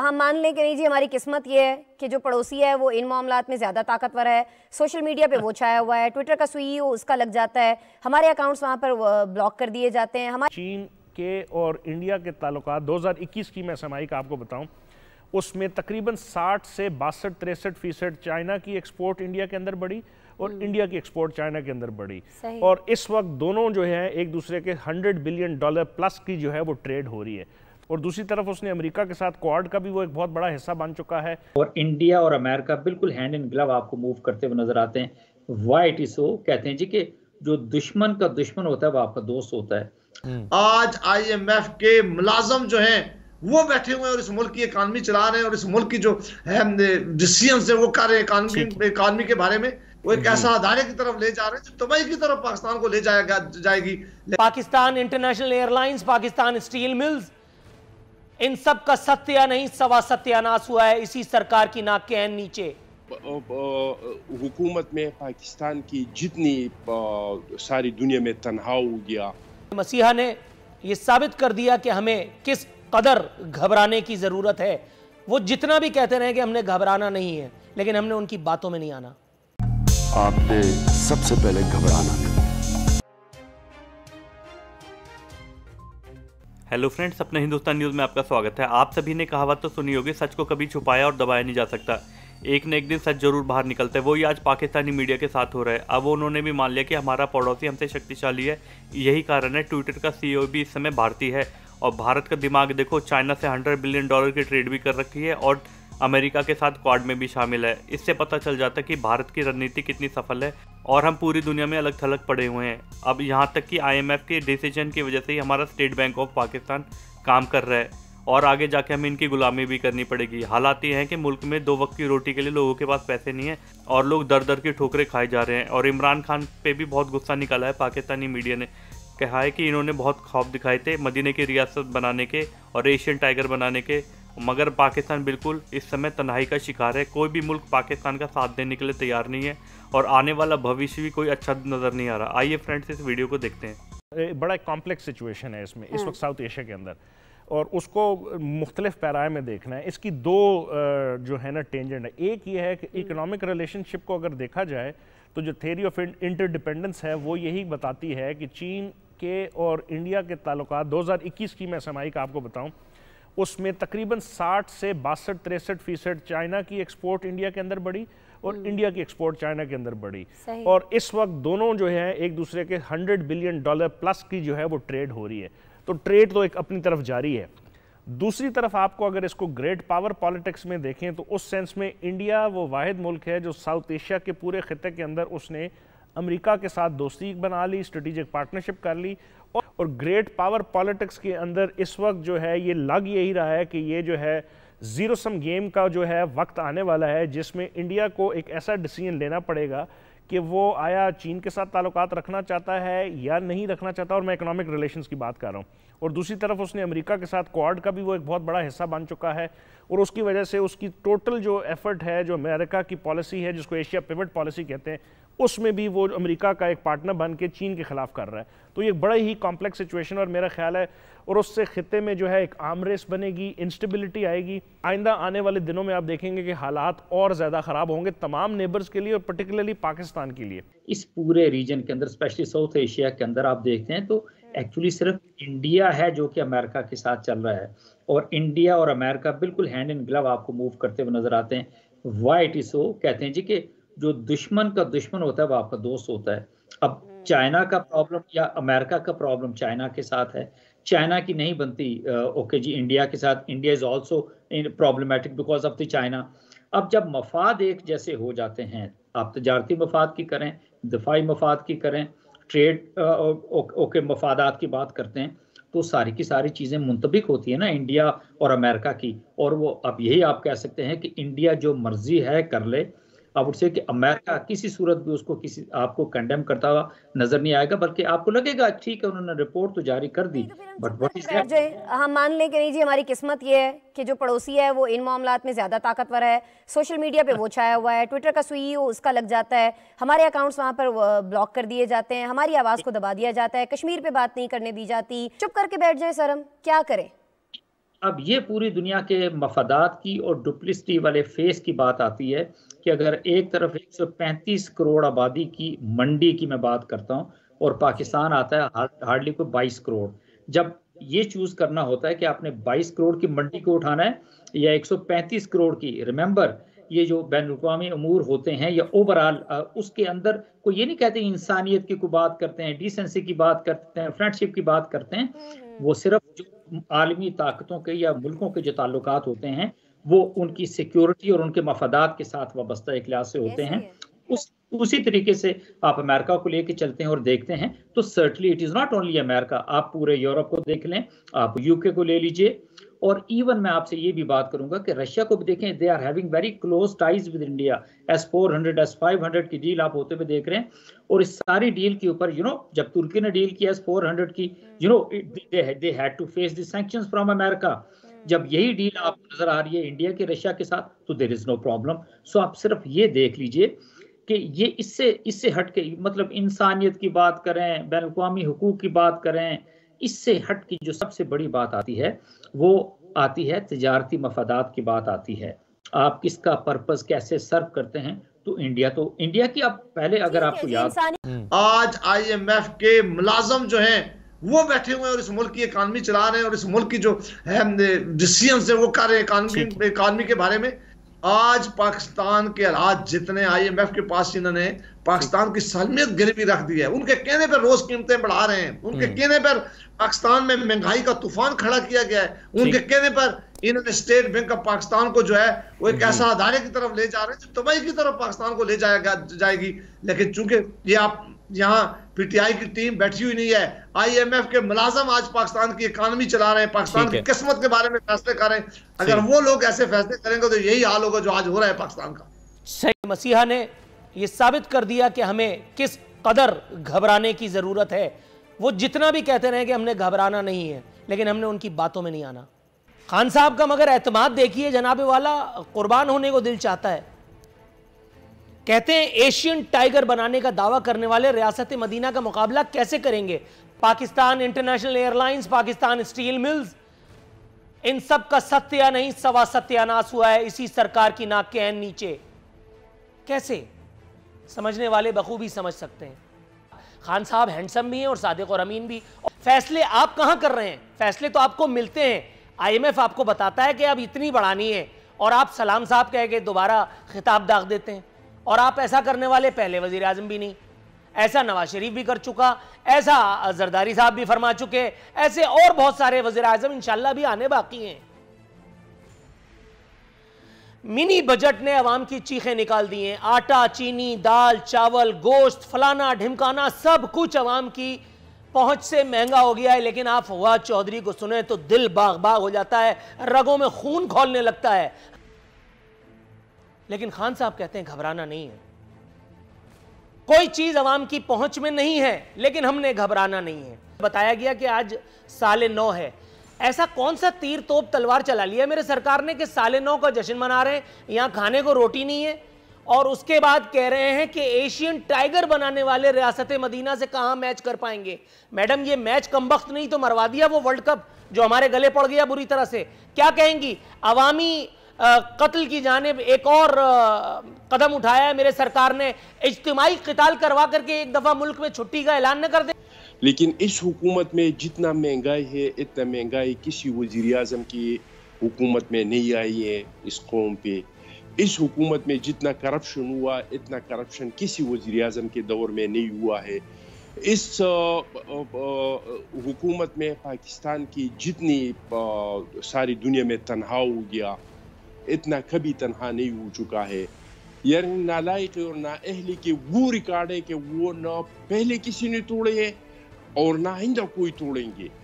हम हाँ, मान लें कि नहीं जी हमारी किस्मत ये है कि जो पड़ोसी है वो इन मामला में ज़्यादा ताकतवर है सोशल मीडिया पे वो छाया हुआ है ट्विटर का सुई उसका लग जाता है हमारे अकाउंट्स वहाँ पर ब्लॉक कर दिए जाते हैं हमारे चीन के और इंडिया के ताल्लुक 2021 की मैं समाई आपको बताऊँ उसमें तकरीबन 60 से बासठ तिरसठ फीसद चाइना की एक्सपोर्ट इंडिया के अंदर बढ़ी और हम्म। इंडिया की एक्सपोर्ट चाइना के अंदर बढ़ी और इस वक्त दोनों जो है एक दूसरे के हंड्रेड बिलियन डॉलर प्लस की जो है वो ट्रेड हो रही है और दूसरी तरफ उसने अमेरिका के साथ क्वाड का भी वो एक बहुत बड़ा हिस्सा बन चुका है और इंडिया और अमेरिका बिल्कुल हैंड इन ग्लव आपको मूव करते हुए नजर आते हैं वाइट इसो कहते हैं जी के जो दुश्मन का दुश्मन होता है वो आपका दोस्त होता है हम्म। आज आई के मुलाजम जो है वो बैठे हुए हैं और इस मुल्क की इकानमी चला रहे हैं और इस मुल्क की जो डिसीजन है वो कर रहे हैं इकानमी के बारे में वो एक हम्म। ऐसा अदारे की तरफ ले जा रहे हैं जो दुबई की तरफ पाकिस्तान को ले जाएगा जाएगी Pakistan International Airlines Pakistan Steel Mills इन सब का सत्य नहीं सवा सत्यानाश हुआ है इसी सरकार की नाक के नीचे हुकूमत में पाकिस्तान की जितनी सारी दुनिया में तनाव हो गया मसीहा ने ये साबित कर दिया कि हमें किस कदर घबराने की ज़रूरत है वो जितना भी कहते रहे कि हमने घबराना नहीं है लेकिन हमने उनकी बातों में नहीं आना आपने सबसे पहले घबराना हेलो फ्रेंड्स अपने हिंदुस्तान न्यूज़ में आपका स्वागत है आप सभी ने कहावत तो सुनी होगी सच को कभी छुपाया और दबाया नहीं जा सकता एक न एक दिन सच जरूर बाहर निकलता है ही आज पाकिस्तानी मीडिया के साथ हो रहा है अब उन्होंने भी मान लिया कि हमारा पड़ोसी हमसे शक्तिशाली है यही कारण है ट्विटर का सी भी इस समय भारतीय है और भारत का दिमाग देखो चाइना से हंड्रेड बिलियन डॉलर की ट्रेड भी कर रखी है और अमेरिका के साथ क्वाड में भी शामिल है इससे पता चल जाता है कि भारत की रणनीति कितनी सफल है और हम पूरी दुनिया में अलग थलग पड़े हुए हैं अब यहाँ तक कि आईएमएफ के डिसीजन की वजह से ही हमारा स्टेट बैंक ऑफ पाकिस्तान काम कर रहा है और आगे जाके हमें इनकी गुलामी भी करनी पड़ेगी हालात ये हैं कि मुल्क में दो वक्त की रोटी के लिए लोगों के पास पैसे नहीं है और लोग दर दर की ठोकरें खाए जा रहे हैं और इमरान खान पे भी बहुत गुस्सा निकाला है पाकिस्तानी मीडिया ने कहा है कि इन्होंने बहुत खौफ दिखाए थे मदीने की रियासत बनाने के और एशियन टाइगर बनाने के मगर पाकिस्तान बिल्कुल इस समय तनाई का शिकार है कोई भी मुल्क पाकिस्तान का साथ देने के लिए तैयार नहीं है और आने वाला भविष्य भी कोई अच्छा नज़र नहीं आ रहा आइए फ्रेंड्स इस वीडियो को देखते हैं बड़ा एक कॉम्प्लेक्स सिचुएशन है इसमें इस हाँ। वक्त साउथ एशिया के अंदर और उसको मुख्तलिफ पैराए में देखना है इसकी दो जो है ना टेंजेंट है एक ये है कि इकोनॉमिक हम्म। रिलेशनशिप को अगर देखा जाए तो जो थेरी ऑफ इंटरडिपेंडेंस है वो यही बताती है कि चीन के और इंडिया के ताल्लुक 2021 की मैं समाई का आपको बताऊं उसमें तकरीबन 60 से बासठ तिरसठ फीसद चाइना की एक्सपोर्ट इंडिया के अंदर बढ़ी और इंडिया हम्म। की एक्सपोर्ट चाइना के अंदर बढ़ी और इस वक्त दोनों जो है एक दूसरे के 100 बिलियन डॉलर प्लस की जो है वो ट्रेड हो रही है तो ट्रेड तो एक अपनी तरफ जारी है दूसरी तरफ आपको अगर इसको ग्रेट पावर पॉलिटिक्स में देखें तो उस सेंस में इंडिया वो वाद मुल्क है जो साउथ एशिया के पूरे खत्े के अंदर उसने अमेरिका के साथ दोस्ती बना ली स्ट्रेटिजिक पार्टनरशिप कर ली और ग्रेट पावर पॉलिटिक्स के अंदर इस वक्त जो है ये लग यही रहा है कि ये जो है ज़ीरो सम गेम का जो है वक्त आने वाला है जिसमें इंडिया को एक ऐसा डिसीजन लेना पड़ेगा कि वो आया चीन के साथ ताल्लुक रखना चाहता है या नहीं रखना चाहता और मैं इकोनॉमिक रिलेशंस की बात कर रहा हूँ और दूसरी तरफ उसने अमेरिका के साथ क्वाड का भी वो एक बहुत बड़ा हिस्सा बन चुका है और उसकी वजह से उसकी टोटल जो एफर्ट है जो अमेरिका की पॉलिसी है जिसको एशिया पेमेंट पॉलिसी कहते हैं उसमें भी वो अमेरिका का एक पार्टनर बन के चीन के खिलाफ कर रहा है तो ये बड़ा ही कॉम्प्लेक्स सिचुएशन और मेरा ख्याल है और उससे खत्े में जो है एक आम रेस बनेगी इंस्टेबिलिटी आएगी आइंदा आने वाले दिनों में आप देखेंगे कि हालात और ज़्यादा ख़राब होंगे तमाम नेबर्स के लिए और पर्टिकुलरली पाकिस्तान के लिए इस पूरे रीजन के अंदर स्पेशली साउथ एशिया के अंदर आप देखते हैं तो एक्चुअली सिर्फ इंडिया है जो कि अमेरिका के साथ चल रहा है और इंडिया और अमेरिका बिल्कुल हैंड इन ग्लव आपको मूव करते हुए नजर आते हैं वाइट टी सो कहते हैं जी कि जो दुश्मन का दुश्मन होता है वो आपका दोस्त होता है अब हम्म। चाइना का प्रॉब्लम या अमेरिका का प्रॉब्लम चाइना के साथ है चाइना की नहीं बनती ओके जी इंडिया के साथ India is also problematic because of the China अब जब मफाद एक जैसे हो जाते हैं आप तजारती मफाद की करें दफाई मफाद की करें ट्रेड ओके मफादात की बात करते हैं तो सारी की सारी चीज़ें मुंतबिक होती है ना इंडिया और अमेरिका की और वो अब यही आप कह सकते हैं कि इंडिया जो मर्जी है कर ले आई वुड से कि अमेरिका किसी सूरत भी उसको किसी आपको कंडेम करता हुआ नजर नहीं आएगा बल्कि आपको लगेगा ठीक है उन्होंने रिपोर्ट तो जारी कर दी बट वट इज हम मान लें कि नहीं जी हमारी किस्मत ये है कि जो पड़ोसी है वो इन मामला में ज़्यादा ताकतवर है सोशल मीडिया पे वो छाया हुआ है ट्विटर का सुई e उसका लग जाता है हमारे अकाउंट्स वहाँ पर ब्लॉक कर दिए जाते हैं हमारी आवाज़ को दबा दिया जाता है कश्मीर पे बात नहीं करने दी जाती चुप करके बैठ जाए सर हम क्या करें अब ये पूरी दुनिया के मफादात की और डुप्लिसिटी वाले फेस की बात आती है कि अगर एक तरफ 135 करोड़ आबादी की मंडी की मैं बात करता हूँ और पाकिस्तान आता है हार्डली को 22 करोड़ जब ये चूज करना होता है कि आपने 22 करोड़ की मंडी को उठाना है या 135 करोड़ की रिमेंबर ये जो बैन अवी अमूर होते हैं या ओवरऑल उसके अंदर कोई ये नहीं कहते इंसानियत की को बात करते हैं डिसेंसी की बात करते हैं फ्रेंडशिप की बात करते हैं वो हम्म। सिर्फ जो आलमी ताकतों के या मुल्कों के जो ताल्लुक होते हैं वो उनकी सिक्योरिटी और उनके मफादात के साथ वाबस्ता एक लिहाज से होते हैं उस उसी तरीके से आप अमेरिका को लेके चलते हैं और देखते हैं तो certainly it is not only America आप पूरे यूरोप को देख लें आप यूके को ले लीजिए और इवन मैं आपसे ये भी बात करूंगा कि रशिया को भी देखें they are having very close ties with India S four hundred S five hundred की डील आप होते हुए देख रहे हैं और इस सारी डील के ऊपर यू नो जब तुर्की ने डील की एस फोर हंड्रेड की you know they had to face the sanction from America जब यही डील आप नजर आ रही है इंडिया के रशिया के साथ तो there is no problem so आप सिर्फ ये देख लीजिए कि ये इससे इससे हटके मतलब इंसानियत की बात करें बैन अवी हकूक की बात करें इससे हट की जो सबसे बड़ी बात आती है वो आती है तजारती मफादात की बात आती है आप किसका पर्पज कैसे सर्व करते हैं तो इंडिया तो इंडिया की आप पहले अगर आपको याद हम्म। आज आईएमएफ के मुलाजम जो हैं वो बैठे हुए हैं और इस मुल्क की इकानमी चला रहे हैं और इस मुल्क की जो है डिसीजन है वो कर रहे हैं इकानमी के बारे में आज पाकिस्तान के हालात जितने एफ के पास इन्होंने पाकिस्तान की सालमियत गिरवी रख दी है उनके कहने पर रोज कीमतें बढ़ा रहे हैं उनके हम्म। कहने पर पाकिस्तान में महंगाई का तूफान खड़ा किया गया है उनके कहने पर इन्होंने स्टेट बैंक ऑफ पाकिस्तान को जो है वो एक ऐसा अदारे की तरफ ले जा रहे हैं जो तबाही की तरफ पाकिस्तान को ले जाएगा जाएगी लेकिन चूंकि ये आप यहाँ पीटीआई की टीम बैठी हुई नहीं है आईएमएफ के मुलाजम आज पाकिस्तान की इकानमी चला रहे हैं पाकिस्तान की किस्मत के बारे में फैसले कर रहे हैं अगर वो लोग ऐसे फैसले करेंगे तो यही हाल होगा जो आज हो रहा है पाकिस्तान का सही मसीहा ने ये साबित कर दिया कि हमें किस कदर घबराने की जरूरत है वो जितना भी कहते रहे कि हमने घबराना नहीं है लेकिन हमने उनकी बातों में नहीं आना खान साहब का मगर एतमाद देखिए जनाबे वाला कुर्बान होने को दिल चाहता है कहते हैं एशियन टाइगर बनाने का दावा करने वाले रियासत मदीना का मुकाबला कैसे करेंगे Pakistan International Airlines Pakistan Steel Mills इन सब का सत्य या नहीं सवा सत्यानाश हुआ है इसी सरकार की नाक के एन नीचे कैसे समझने वाले बखूबी समझ सकते हैं खान साहब हैंडसम भी हैं और सादिक और अमीन भी और फैसले आप कहाँ कर रहे हैं फैसले तो आपको मिलते हैं आईएमएफ आपको बताता है कि अब इतनी बढ़ानी है और आप सलाम साहब कह के दोबारा खिताब दाग देते हैं और आप ऐसा करने वाले पहले वजीर आजम भी नहीं ऐसा नवाज शरीफ भी कर चुका ऐसा जरदारी साहब भी फरमा चुके ऐसे और बहुत सारे वजीर आजम इंशाला भी आने बाकी हैं मिनी बजट ने अवाम की चीखें निकाल दी हैं आटा चीनी दाल चावल गोश्त फलाना ढिमकाना सब कुछ अवाम की पहुंच से महंगा हो गया है लेकिन आप फवाद चौधरी को सुने तो दिल बाग बाग हो जाता है रगों में खून खोलने लगता है लेकिन खान साहब कहते हैं घबराना नहीं है कोई चीज अवाम की पहुंच में नहीं है लेकिन हमने घबराना नहीं है बताया गया कि आज साले नौ है ऐसा कौन सा तीर तोप तलवार चला लिया मेरे सरकार ने कि साले नौ का जश्न मना रहे हैं यहां खाने को रोटी नहीं है और उसके बाद कह रहे हैं कि एशियन टाइगर बनाने वाले रियासत मदीना से कहा मैच कर पाएंगे मैडम ये मैच कम वक्त नहीं तो मरवा दिया वो वर्ल्ड कप जो हमारे गले पड़ गया बुरी तरह से क्या कहेंगी अवामी कत्ल की जानब एक और कदम उठाया है मेरे सरकार ने इज्तमाही कताल करवा करके एक दफ़ा मुल्क में छुट्टी का ऐलान न कर दे लेकिन इस हुकूमत में जितना महंगाई है इतना महंगाई किसी वजीर अजम की हुकूमत में नहीं आई है इस कौम पे इस हुकूमत में जितना करप्शन हुआ इतना करप्शन किसी वजीर अजम के दौर में नहीं हुआ है इस हुकूमत में पाकिस्तान की जितनी सारी दुनिया में तनहा हो गया इतना कभी तनहा नहीं हो चुका है यानी नालायक और नाअहली के वो रिकॉर्ड है कि वो ना पहले किसी ने तोड़े हैं और ना आइंदा कोई तोड़ेंगे